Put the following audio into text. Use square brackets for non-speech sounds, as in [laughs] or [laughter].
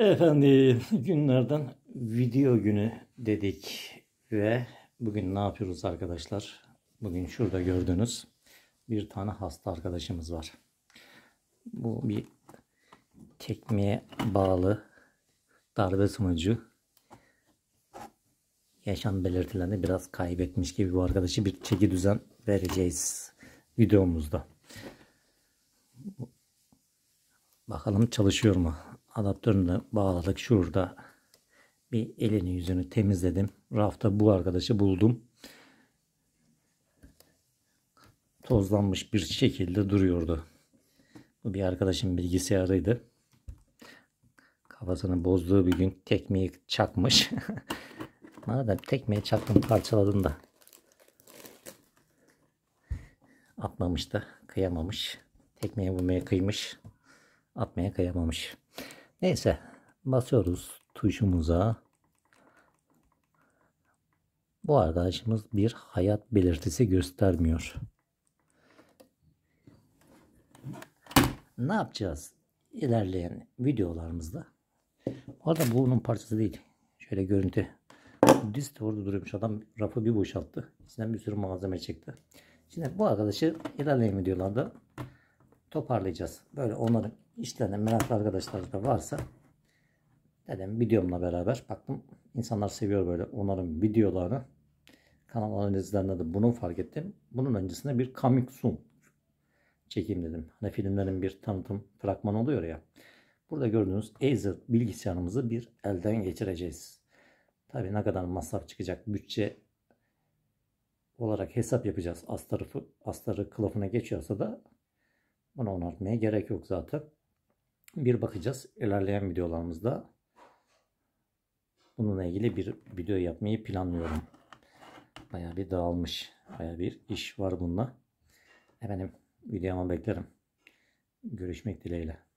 Efendim günlerden video günü dedik ve bugün ne yapıyoruz arkadaşlar? Bugün şurada gördüğünüz bir tane hasta arkadaşımız var. Bu bir tekmeye bağlı darbe sonucu yaşam belirtilerini biraz kaybetmiş gibi bu arkadaşı bir çeki düzen vereceğiz videomuzda. Bakalım çalışıyor mu adaptörünü de bağladık şurada. Bir elini yüzünü temizledim. Rafta bu arkadaşı buldum. Tozlanmış bir şekilde duruyordu. Bu bir arkadaşın bilgisayarıydı. Kafasını bozduğu bir gün tekmeyi çakmış. Madem [laughs] tekmeyi çaktım parçaladım da. Atmamış da kıyamamış. Tekmeye vurmaya kıymış. Atmaya kıyamamış. Neyse basıyoruz tuşumuza. Bu arkadaşımız bir hayat belirtisi göstermiyor. Ne yapacağız ilerleyen videolarımızda? Orada bu bunun parçası değil. Şöyle görüntü. Disk orada duruyormuş. Adam rafı bir boşalttı. İçinden bir sürü malzeme çekti. Şimdi bu arkadaşı ilerleyen videolarda toparlayacağız. Böyle onların işlerine meraklı arkadaşlar da varsa dedim videomla beraber baktım insanlar seviyor böyle onların videolarını kanal analizlerinde de bunu fark ettim. Bunun öncesinde bir coming soon çekeyim dedim. Hani filmlerin bir tanıtım fragmanı oluyor ya. Burada gördüğünüz Acer bilgisayarımızı bir elden geçireceğiz. Tabi ne kadar masraf çıkacak bütçe olarak hesap yapacağız. Astarı, astarı kılıfına geçiyorsa da bunu onartmaya gerek yok zaten. Bir bakacağız. ilerleyen videolarımızda bununla ilgili bir video yapmayı planlıyorum. Baya bir dağılmış. Baya bir iş var bununla. Efendim videoma beklerim. Görüşmek dileğiyle.